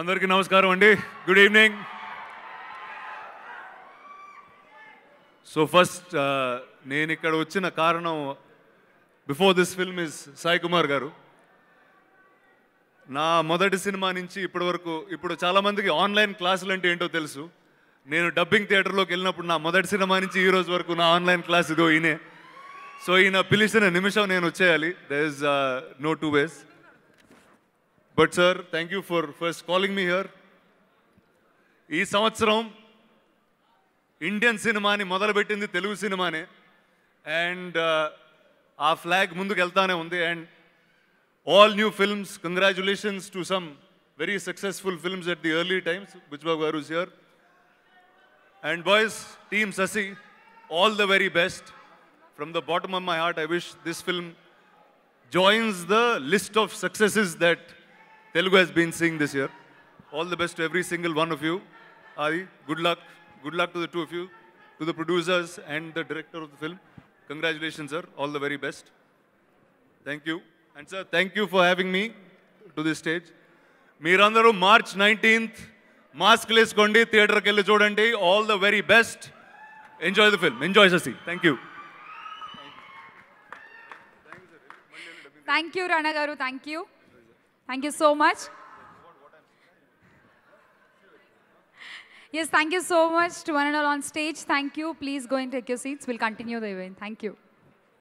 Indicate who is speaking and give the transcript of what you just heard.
Speaker 1: అందరికీ నమస్కారం అండి గుడ్ ఈవినింగ్ సో ఫస్ట్ నేను ఇక్కడ వచ్చిన కారణం before this film is Sai Kumar garu నా మొదటి సినిమా నుంచి ఇప్పటి వరకు ఇప్పుడు చాలామందికి ఆన్లైన్ క్లాసులు అంటే ఏంటో తెలుసు నేను డబ్బింగ్ థియేటర్లోకి వెళ్ళినప్పుడు నా మొదటి సినిమా నుంచి ఈ రోజు వరకు నా ఆన్లైన్ క్లాస్ ఇదో ఈయనే సో ఈయన పిలిచిన నిమిషం నేను వచ్చేయాలి there is no two ways but sir thank you for first calling me here ఈ సంవత్సరం ఇండియన్ సినిమాని మొదలుపెట్టింది తెలుగు సినిమానే అండ్ ఆ ఫ్లాగ్ ముందుకు వెళ్తానే ఉంది and all new films congratulations to some very successful films at the early times Buchibabu garu here and boys team Sashi all the very best from the bottom of my heart I wish this film joins the list of successes that Telugu has been seeing this year. All the best to every single one of you. Adi, good luck. Good luck to the two of you, to the producers and the director of the film. Congratulations, sir. All the very best. Thank you. And sir, thank you for having me to this stage. మీరందరూ March nineteenth మాస్క్లు వేసుకోండి థియేటర్కి వెళ్ళి చూడండి all the very best enjoy the the enjoy Sashi thank
Speaker 2: thank you you Rana garu thank you Thank you so much. Yes, thank you so much to one and all on stage. Thank you. Please go and take your seats. We'll continue the event. Thank you.